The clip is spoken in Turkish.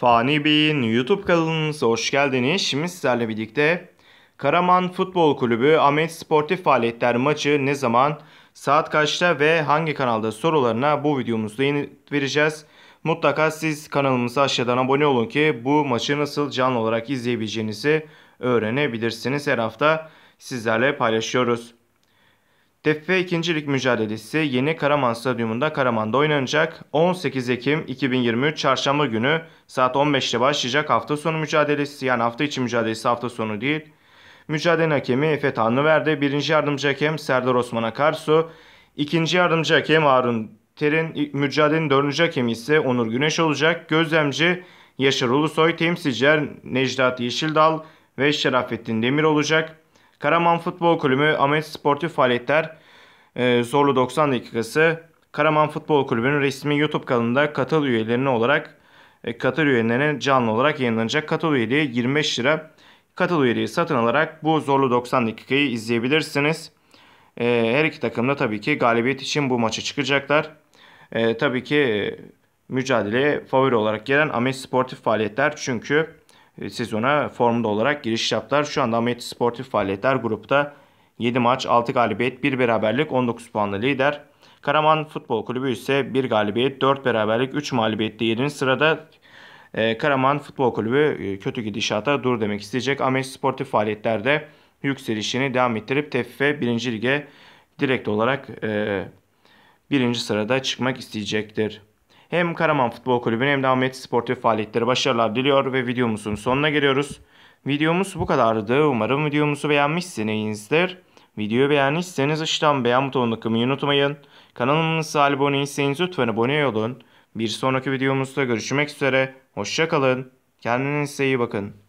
Fani Bey'in YouTube kanalımıza hoş geldiniz. Şimdi sizlerle birlikte Karaman Futbol Kulübü Ahmet Sportif Faaliyetler maçı ne zaman, saat kaçta ve hangi kanalda sorularına bu videomuzda yanıt vereceğiz. Mutlaka siz kanalımıza aşağıdan abone olun ki bu maçı nasıl canlı olarak izleyebileceğinizi öğrenebilirsiniz. Her hafta sizlerle paylaşıyoruz. TFF 2. Lig mücadelesi Yeni Karaman Stadyumunda Karaman'da oynanacak. 18 Ekim 2023 Çarşamba günü saat 15'te başlayacak hafta sonu mücadelesi yani hafta içi mücadelesi hafta sonu değil. Mücadelenin hakemi Efe Tanrıverdi, birinci yardımcı hakem Serdar Osman Akarsu, ikinci yardımcı hakem Harun Terin, mücadelenin dördüncü hakemi ise Onur Güneş olacak. Gözlemci Yaşar Ulusoy, temsilciler Necdat Yeşildal ve Şerafettin Demir olacak. Karaman Futbol Kulübü Ahmet Sportif Faaliyetler e, Zorlu 90 dakikası Karaman Futbol Kulübü'nün resmi YouTube kanalında katıl üyelerine olarak e, katıl üyelerine canlı olarak yayınlanacak katıl üyeliği 25 lira. Katıl üyeliği satın alarak bu zorlu 90 dakikayı izleyebilirsiniz. E, her iki takım da tabii ki galibiyet için bu maça çıkacaklar. E, tabii ki e, mücadeleye favori olarak gelen Ahmet Sportif Faaliyetler çünkü e, sezona formda olarak giriş yaptılar. Şu anda Ameti Sportif Faaliyetler grupta 7 maç 6 galibiyet 1 beraberlik 19 puanlı lider. Karaman Futbol Kulübü ise 1 galibiyet 4 beraberlik 3 mağlubiyette 7. sırada. E, Karaman Futbol Kulübü e, kötü gidişata dur demek isteyecek. Ameti Sportif Faaliyetler'de yükselişini devam ettirip TFF 1. Lig'e direkt olarak 1. sırada çıkmak isteyecektir. Hem Karaman Futbol Kulübü'ne hem de Ahmet Sportif faaliyetleri başarılar diliyor ve videomuzun sonuna geliyoruz. Videomuz bu kadardı. Umarım videomuzu beğenmişsinizdir. Videoyu beğendiyseniz aşağıdan beğen butonunu tıklamayı unutmayın. Kanalımıza abone değilseniz lütfen abone olun. Bir sonraki videomuzda görüşmek üzere. Hoşçakalın. Kendinize iyi bakın.